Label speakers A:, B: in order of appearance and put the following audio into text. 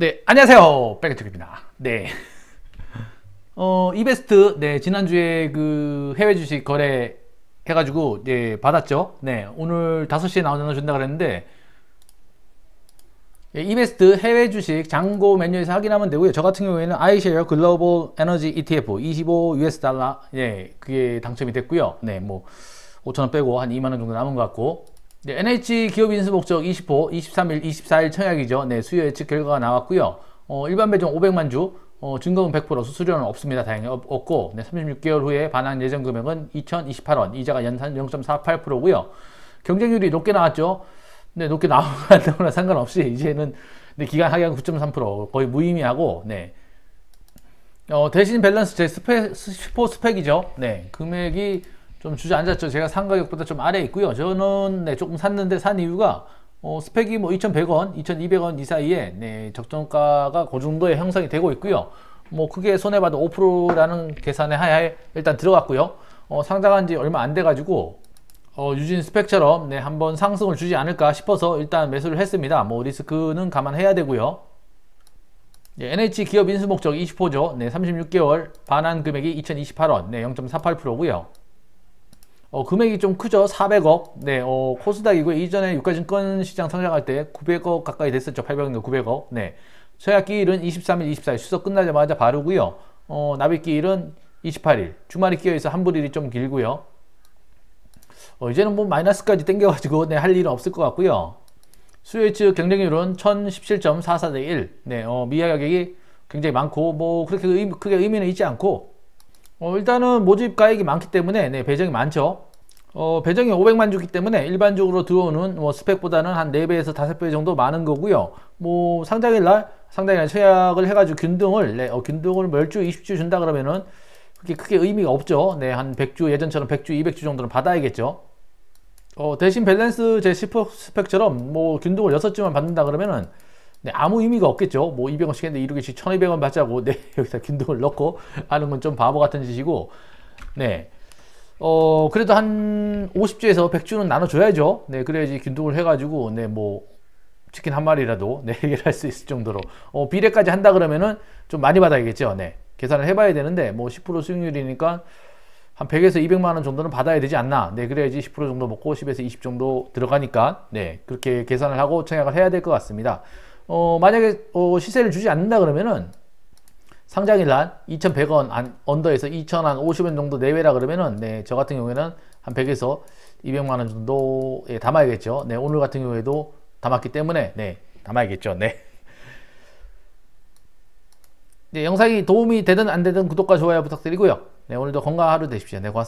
A: 네, 안녕하세요. 백트입니다 네. 어, 이베스트, 네, 지난주에 그 해외 주식 거래 해가지고, 네, 받았죠. 네, 오늘 5시에 나오준다 그랬는데, 예, 이베스트 해외 주식 잔고 메뉴에서 확인하면 되고요. 저 같은 경우에는 아이쉐어 글로벌 에너지 ETF 25 US 달러, 예, 그게 당첨이 됐고요. 네, 뭐, 5천원 빼고 한 2만원 정도 남은 것 같고, 네, NH 기업 인수 목적 20호, 23일, 24일 청약이죠. 네, 수요 예측 결과가 나왔고요. 어, 일반 매정 500만 주, 어, 증거금 100% 수수료는 없습니다. 다행히 없, 고 네, 36개월 후에 반환 예정 금액은 2,028원, 이자가 연산 0.48%고요. 경쟁률이 높게 나왔죠. 네, 높게 나오거나 나나 상관없이 이제는 네, 기간 하향 9.3% 거의 무의미하고 네. 어, 대신 밸런스 제 스펙, 스포 스펙이죠. 네, 금액이 좀 주저앉았죠. 제가 산 가격보다 좀 아래 있고요. 저는 네, 조금 샀는데 산 이유가 어, 스펙이 뭐 2,100원, 2,200원 이 사이에 네, 적정가가 그 정도의 형성이 되고 있고요. 뭐 크게 손해봐도 5%라는 계산에 하에 일단 들어갔고요. 어, 상장한 지 얼마 안 돼가지고 어, 유진 스펙처럼 네, 한번 상승을 주지 않을까 싶어서 일단 매수를 했습니다. 뭐 리스크는 감안해야 되고요. 예, 네, NH 기업 인수 목적 20호죠. 네, 36개월 반환 금액이 2,028원, 네, 0.48%고요. 어, 금액이 좀 크죠. 400억. 네, 어, 코스닥이고 이전에 유가증권 시장 성장할때 900억 가까이 됐었죠. 800억, 인가 900억. 네. 서약 기일은 23일, 24일 수석 끝나자마자 바르고요. 어, 납입 기일은 28일. 주말이 끼어 있어 환불일이 좀 길고요. 어, 이제는 뭐 마이너스까지 땡겨가지고 네, 할 일은 없을 것 같고요. 수요일치 경쟁률은 1017.44대 1. 네, 어, 미화 가격이 굉장히 많고 뭐 그렇게 의미, 크게 의미는 있지 않고 어, 일단은 모집 가액이 많기 때문에 네, 배정이 많죠. 어, 배정이 500만 주기 때문에 일반적으로 들어오는 뭐 스펙보다는 한 4배에서 5배 정도 많은 거고요. 뭐 상장일 날 상당히 최약을 해가지고 균등을 네, 어, 균등을 멸주 20주 준다 그러면은 그게 크게 의미가 없죠. 네, 한 100주 예전처럼 100주 200주 정도는 받아야겠죠. 어, 대신 밸런스 제10 스펙처럼 뭐 균등을 6주만 받는다 그러면은 네, 아무 의미가 없겠죠. 뭐 200원 씩켰는데 이렇게 1200원 받자고 네, 여기다 균등을 넣고 하는 건 좀 바보 같은 짓이고 네. 어, 그래도 한 50주에서 100주는 나눠줘야죠. 네, 그래야지 균등을 해가지고, 네, 뭐, 치킨 한 마리라도, 네, 해결할 수 있을 정도로. 어, 비례까지 한다 그러면은 좀 많이 받아야겠죠. 네. 계산을 해봐야 되는데, 뭐, 10% 수익률이니까 한 100에서 200만원 정도는 받아야 되지 않나. 네, 그래야지 10% 정도 먹고 10에서 20 정도 들어가니까, 네, 그렇게 계산을 하고 청약을 해야 될 것 같습니다. 어, 만약에 어, 시세를 주지 않는다 그러면은 상장일 날 2,100원 안, 언더에서 2,050원 정도 내외라 그러면은 네, 저 같은 경우에는 한 100에서 200만 원 정도에 담아야겠죠. 네, 오늘 같은 경우에도 담았기 때문에 네, 담아야겠죠. 네. 네, 영상이 도움이 되든 안 되든 구독과 좋아요 부탁드리고요. 네, 오늘도 건강한 하루 되십시오. 네, 고맙습니다.